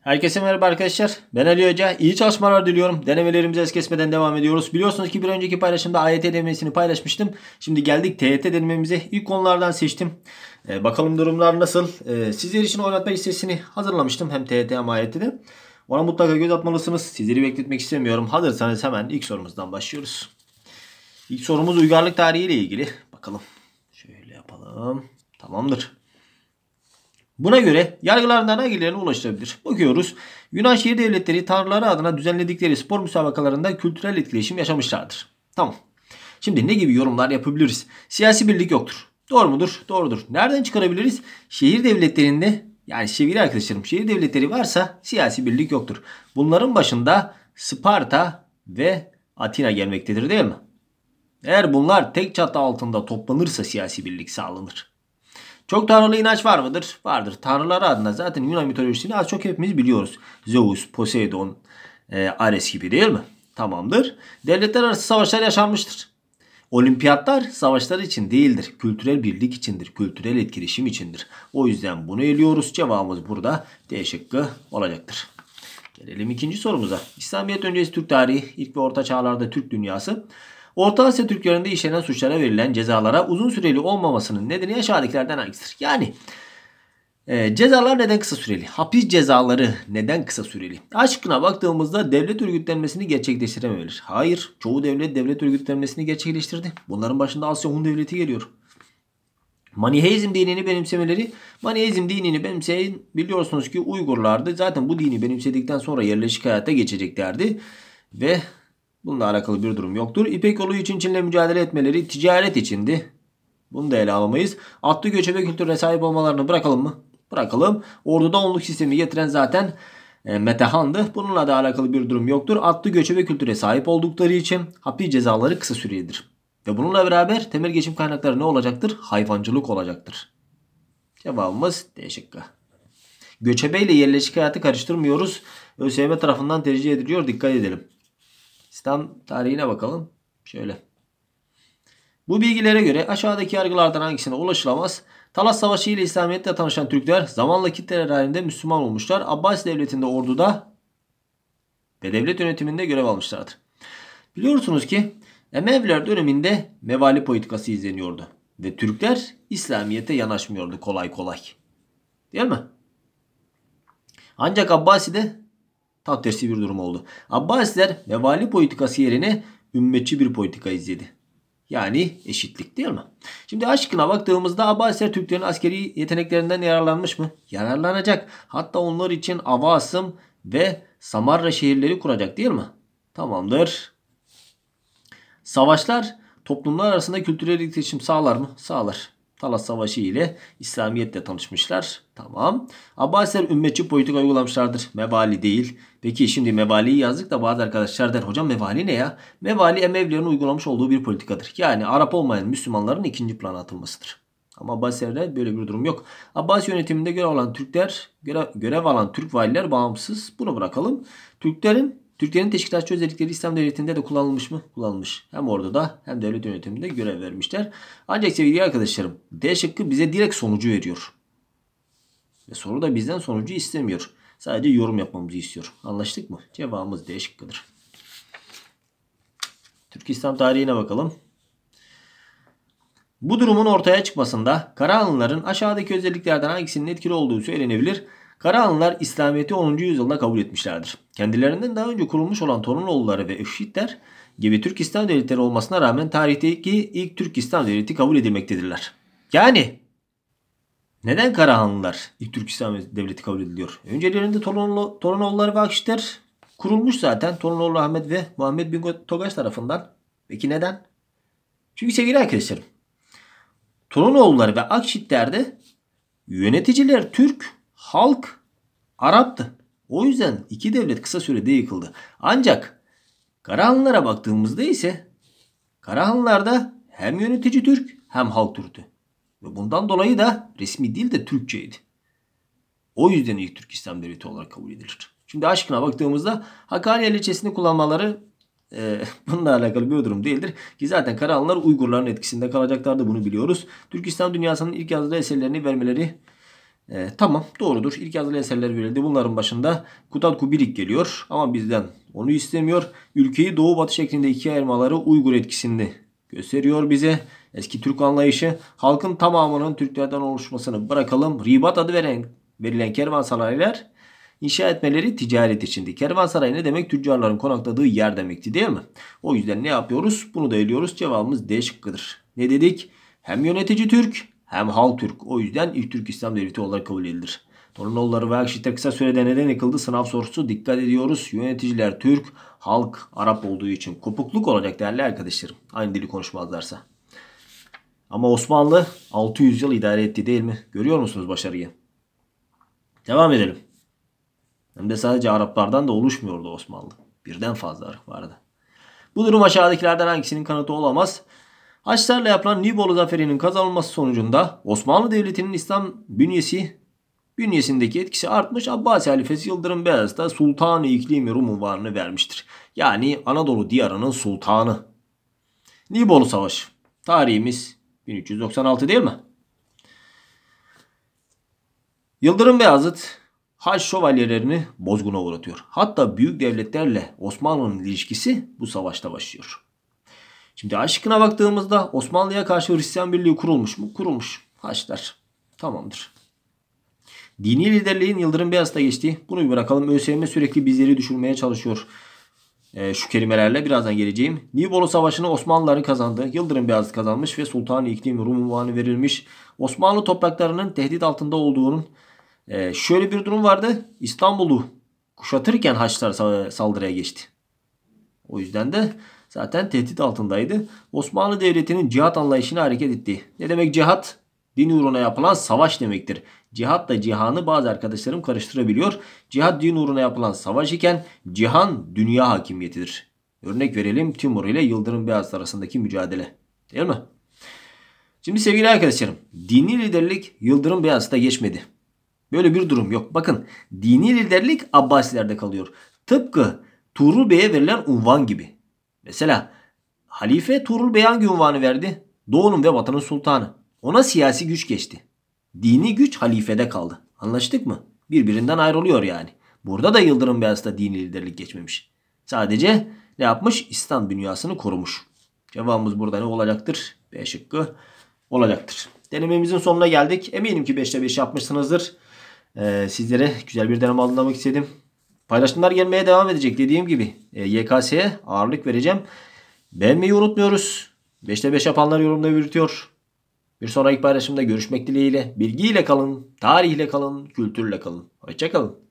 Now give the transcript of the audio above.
Herkese merhaba arkadaşlar. Ben Ali Hoca. İyi çalışmalar diliyorum. Denemelerimizi es kesmeden devam ediyoruz. Biliyorsunuz ki bir önceki paylaşımda AYT denemesini paylaşmıştım. Şimdi geldik TYT denememize. İlk konulardan seçtim. Ee, bakalım durumlar nasıl? Ee, sizler için oynatma listesini hazırlamıştım. Hem TYT hem AYT'de. Ona mutlaka göz atmalısınız. Sizleri bekletmek istemiyorum. Hazırsanız hemen ilk sorumuzdan başlıyoruz. İlk sorumuz uygarlık tarihi ile ilgili. Bakalım. Şöyle yapalım. Tamamdır. Buna göre yargılarından hangilerine ulaşılabilir? Bakıyoruz. Yunan şehir devletleri tanrıları adına düzenledikleri spor müsabakalarında kültürel etkileşim yaşamışlardır. Tamam. Şimdi ne gibi yorumlar yapabiliriz? Siyasi birlik yoktur. Doğru mudur? Doğrudur. Nereden çıkarabiliriz? Şehir devletlerinde yani sevgili arkadaşlarım şehir devletleri varsa siyasi birlik yoktur. Bunların başında Sparta ve Atina gelmektedir değil mi? Eğer bunlar tek çatı altında toplanırsa siyasi birlik sağlanır. Çok tanrılı inanç var mıdır? Vardır. Tanrılar adına zaten Yunan mitolojisini az çok hepimiz biliyoruz. Zeus, Poseidon, e, Ares gibi değil mi? Tamamdır. Devletler arası savaşlar yaşanmıştır. Olimpiyatlar savaşlar için değildir. Kültürel birlik içindir. Kültürel etkileşim içindir. O yüzden bunu eliyoruz. Cevabımız burada D şıkkı olacaktır. Gelelim ikinci sorumuza. İslamiyet öncesi Türk tarihi, ilk ve orta çağlarda Türk dünyası Orta Asya Türklerinde işlenen suçlara verilen cezalara uzun süreli olmamasının nedeni aşağıdakilerden hangisidir? Yani e, cezalar neden kısa süreli? Hapis cezaları neden kısa süreli? Aşkına baktığımızda devlet örgütlenmesini gerçekleştirememeler. Hayır, çoğu devlet devlet örgütlenmesini gerçekleştirdi. Bunların başında Asya Hun Devleti geliyor. Maniheizm dinini benimsemeleri. Maniheizm dinini benimseyin biliyorsunuz ki Uygurlardı. Zaten bu dini benimsedikten sonra yerleşik hayata geçeceklerdi. Ve Bununla alakalı bir durum yoktur. İpek yolu için Çin'le mücadele etmeleri ticaret içindi. Bunu da ele alamayız. Atlı göçebe kültürüne sahip olmalarını bırakalım mı? Bırakalım. Orduda onluk sistemi getiren zaten e, Metehan'dı. Bununla da alakalı bir durum yoktur. Atlı göçebe kültüre sahip oldukları için hapi cezaları kısa süredir. Ve bununla beraber temel geçim kaynakları ne olacaktır? Hayvancılık olacaktır. Cevabımız D şıkkı. Göçebe ile yerleşik hayatı karıştırmıyoruz. ÖSYM tarafından tercih ediliyor. Dikkat edelim. İslam tarihine bakalım. Şöyle. Bu bilgilere göre aşağıdaki yargılardan hangisine ulaşılamaz? Talas Savaşı ile İslamiyet'le tanışan Türkler zamanla kitleler halinde Müslüman olmuşlar. Abbas Devleti'nde orduda ve devlet yönetiminde görev almışlardır. Biliyorsunuz ki Emeviler döneminde mevali politikası izleniyordu. Ve Türkler İslamiyet'e yanaşmıyordu kolay kolay. Değil mi? Ancak Abbasi'de Tam tersi bir durum oldu. Abbasiler vebali politikası yerine ümmetçi bir politika izledi. Yani eşitlik değil mi? Şimdi aşkına baktığımızda Abbasiler Türklerin askeri yeteneklerinden yararlanmış mı? Yararlanacak. Hatta onlar için Avasım ve Samarra şehirleri kuracak değil mi? Tamamdır. Savaşlar toplumlar arasında kültürel iletişim sağlar mı? Sağlar. Talas Savaşı ile İslamiyet'le tanışmışlar. Tamam. Abbasiler ümmetçi politik uygulamışlardır. mevali değil. Peki şimdi mevaliyi yazdık da bazı arkadaşlar der hocam mevali ne ya? Mevali emevlilerin uygulamış olduğu bir politikadır. Yani Arap olmayan Müslümanların ikinci plana atılmasıdır. Ama Abbasilerde böyle bir durum yok. Abbas yönetiminde görev alan Türkler, görev, görev alan Türk valiler bağımsız. Bunu bırakalım. Türklerin Türkiye'nin teşkilatçı özellikleri İslam devletinde de kullanılmış mı? Kullanılmış. Hem orada da hem devlet yönetiminde görev vermişler. Ancak sevgili arkadaşlarım D şıkkı bize direkt sonucu veriyor. Ve soru da bizden sonucu istemiyor. Sadece yorum yapmamızı istiyor. Anlaştık mı? Cevabımız D şıkkıdır. Türk İslam tarihine bakalım. Bu durumun ortaya çıkmasında Karahanlıların aşağıdaki özelliklerden hangisinin etkili olduğu söylenebilir. Karahanlılar İslamiyet'i 10. yüzyılda kabul etmişlerdir. Kendilerinden daha önce kurulmuş olan Torunoğulları ve Eşitler gibi Türk İslam devletleri olmasına rağmen tarihteki ilk Türk İslam devleti kabul edilmektedirler. Yani neden Karahanlılar ilk Türk İslam devleti kabul ediliyor? Öncelerinde Torunoğlu, Torunoğulları ve Akşitler kurulmuş zaten Torunoğlu Ahmet ve Muhammed bin Togaş tarafından. Peki neden? Çünkü sevgili arkadaşlarım Torunoğulları ve Akşitler'de yöneticiler Türk, halk Arap'tı. O yüzden iki devlet kısa sürede yıkıldı. Ancak Karahanlılara baktığımızda ise Karahanlılarda hem yönetici Türk hem halk Türk'tü. Ve bundan dolayı da resmi dil de Türkçeydi. O yüzden ilk Türk İslam Devleti olarak kabul edilir. Şimdi aşkına baktığımızda Hakkari ilçesini kullanmaları e, bununla alakalı bir durum değildir. Ki zaten Karahanlılar Uygurların etkisinde kalacaklardı bunu biliyoruz. Türk İslam dünyasının ilk yazdığı eserlerini vermeleri e, tamam doğrudur. İlk yazılı eserler verildi. Bunların başında Kutat Kubilik geliyor ama bizden onu istemiyor. Ülkeyi doğu batı şeklinde ikiye ayırmaları Uygur etkisinde gösteriyor bize. Eski Türk anlayışı halkın tamamının Türklerden oluşmasını bırakalım. Ribat adı veren, verilen kervansaraylar inşa etmeleri ticaret içindi. Kervansaray ne demek? Tüccarların konakladığı yer demekti değil mi? O yüzden ne yapıyoruz? Bunu da eliyoruz. Cevabımız D şıkkıdır. Ne dedik? Hem yönetici Türk hem halk Türk. O yüzden ilk Türk İslam Devleti olarak kabul edilir. Torunolları ve Akşit'e kısa sürede neden yıkıldı sınav sorusu dikkat ediyoruz. Yöneticiler Türk, halk Arap olduğu için kopukluk olacak değerli arkadaşlarım. Aynı dili konuşmazlarsa. Ama Osmanlı 600 yıl idare etti değil mi? Görüyor musunuz başarıyı? Devam edelim. Hem de sadece Araplardan da oluşmuyordu Osmanlı. Birden fazla Arap vardı. Bu durum aşağıdakilerden hangisinin kanıtı olamaz? Haçlarla yapılan Nibolu zaferinin kazanılması sonucunda Osmanlı Devleti'nin İslam bünyesi bünyesindeki etkisi artmış Abbasi halifesi Yıldırım Beyazıt'a Sultan-ı İklimi Rum unvanını vermiştir. Yani Anadolu diyarının sultanı. Nibolu Savaşı. Tarihimiz 1396 değil mi? Yıldırım Beyazıt Haç şövalyelerini bozguna uğratıyor. Hatta büyük devletlerle Osmanlı'nın ilişkisi bu savaşta başlıyor. Şimdi aşkına baktığımızda Osmanlı'ya karşı Hristiyan Birliği kurulmuş mu? Kurulmuş. Haçlar. Tamamdır. Dini liderliğin Yıldırım Beyazda geçtiği. Bunu bir bırakalım. ÖSYM sürekli bizleri düşürmeye çalışıyor. E, şu kelimelerle birazdan geleceğim. Nibolu Savaşı'nı Osmanlıları kazandı. Yıldırım Beyaz kazanmış ve Sultan-ı İklim Rum unvanı verilmiş. Osmanlı topraklarının tehdit altında olduğunun e, şöyle bir durum vardı. İstanbul'u kuşatırken Haçlar saldırıya geçti. O yüzden de zaten tehdit altındaydı. Osmanlı Devleti'nin cihat anlayışına hareket etti. Ne demek cihat? Din uğruna yapılan savaş demektir. Cihat da cihanı bazı arkadaşlarım karıştırabiliyor. Cihat din uğruna yapılan savaş iken cihan dünya hakimiyetidir. Örnek verelim Timur ile Yıldırım Beyazıt arasındaki mücadele. Değil mi? Şimdi sevgili arkadaşlarım dini liderlik Yıldırım Beyazıt'ta geçmedi. Böyle bir durum yok. Bakın dini liderlik Abbasilerde kalıyor. Tıpkı Tuğrul Bey'e verilen unvan gibi. Mesela halife Tuğrul Beyhangi unvanı verdi. Doğu'nun ve vatanın sultanı. Ona siyasi güç geçti. Dini güç halifede kaldı. Anlaştık mı? Birbirinden ayrılıyor yani. Burada da Yıldırım Beyazıt'a dini liderlik geçmemiş. Sadece ne yapmış? İslam dünyasını korumuş. Cevabımız burada ne olacaktır? B şıkkı olacaktır. Denememizin sonuna geldik. Eminim ki 5'te 5 yapmışsınızdır. Ee, sizlere güzel bir deneme hazırlamak istedim. Paylaşımlar gelmeye devam edecek dediğim gibi. E, YKS'ye ağırlık vereceğim. Beğenmeyi unutmuyoruz. 5'te 5 yapanlar yorumda yürütüyor. Bir sonraki paylaşımda görüşmek dileğiyle. Bilgiyle kalın, tarihle kalın, kültürle kalın. Hoşçakalın.